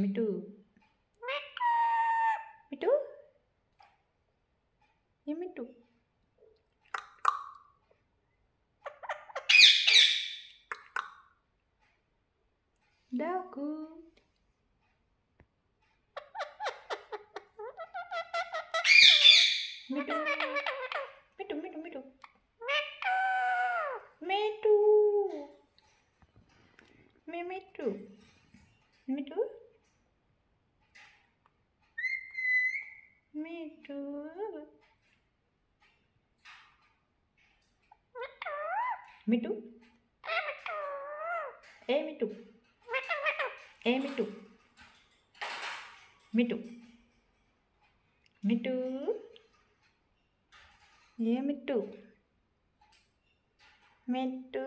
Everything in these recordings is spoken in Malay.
Mitu. Mitu. Ya Mitu. Daku. Mitu. Mitu, Mitu, Mitu. Mitu. Mitu. Mitu. Mitu. Mitu. మిటు ఏ మిటు ఏ మిటు మిటు మిటు ఏ మిట్టు Mittu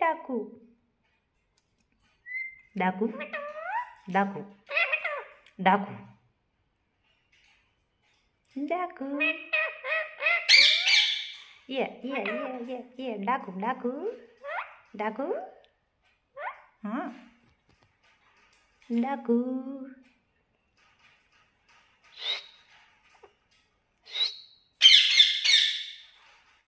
daku. Daku. Daku. Daku. Daku. Ya, yeah, yeah, yeah, yeah, ya, daku, daku. Daku. Hmm. Daku.